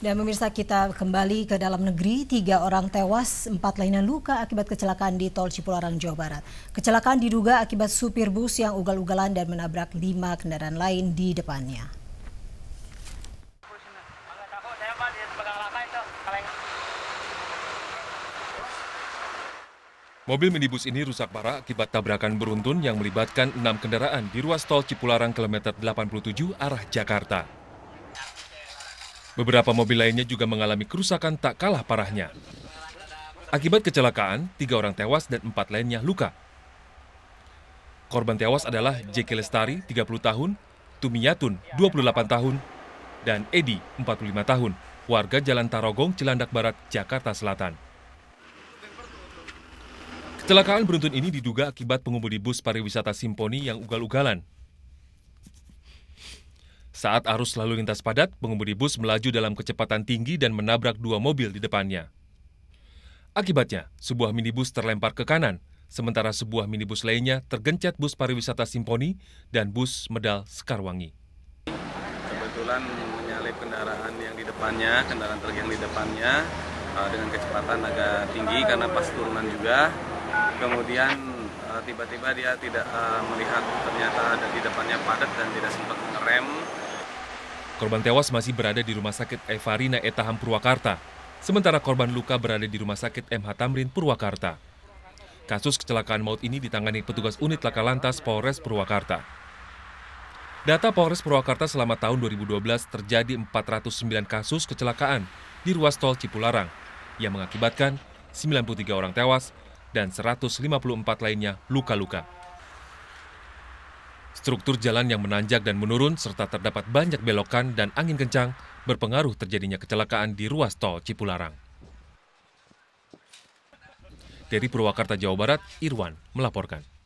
Dan pemirsa kita kembali ke dalam negeri, tiga orang tewas, empat lainnya luka akibat kecelakaan di Tol Cipularang, Jawa Barat. Kecelakaan diduga akibat supir bus yang ugal-ugalan dan menabrak lima kendaraan lain di depannya. Mobil minibus ini rusak parah akibat tabrakan beruntun yang melibatkan enam kendaraan di ruas tol Cipularang kilometer 87 arah Jakarta. Beberapa mobil lainnya juga mengalami kerusakan tak kalah parahnya. Akibat kecelakaan, tiga orang tewas dan empat lainnya luka. Korban tewas adalah Jeki Lestari, 30 tahun, Tumiyatun, 28 tahun, dan Edi, 45 tahun, warga Jalan Tarogong, Cilandak Barat, Jakarta Selatan. Kecelakaan beruntun ini diduga akibat pengemudi bus pariwisata Simponi yang ugal-ugalan saat arus lalu lintas padat, pengemudi bus melaju dalam kecepatan tinggi dan menabrak dua mobil di depannya. Akibatnya, sebuah minibus terlempar ke kanan, sementara sebuah minibus lainnya tergencet bus pariwisata Simponi dan bus Medal Sekarwangi. Kebetulan menyalip kendaraan yang di depannya, kendaraan truk yang di depannya eh, dengan kecepatan agak tinggi karena pas turunan juga. Kemudian eh, tiba-tiba dia tidak eh, melihat ternyata ada di depannya padat dan tidak sempat ngerem Korban tewas masih berada di Rumah Sakit Evarina Etaham Purwakarta, sementara korban luka berada di Rumah Sakit MH Tamrin Purwakarta. Kasus kecelakaan maut ini ditangani petugas unit laka lantas Polres Purwakarta. Data Polres Purwakarta selama tahun 2012 terjadi 409 kasus kecelakaan di ruas tol Cipularang yang mengakibatkan 93 orang tewas dan 154 lainnya luka-luka. Struktur jalan yang menanjak dan menurun serta terdapat banyak belokan dan angin kencang berpengaruh terjadinya kecelakaan di ruas tol Cipularang. Dari Purwakarta, Jawa Barat, Irwan melaporkan.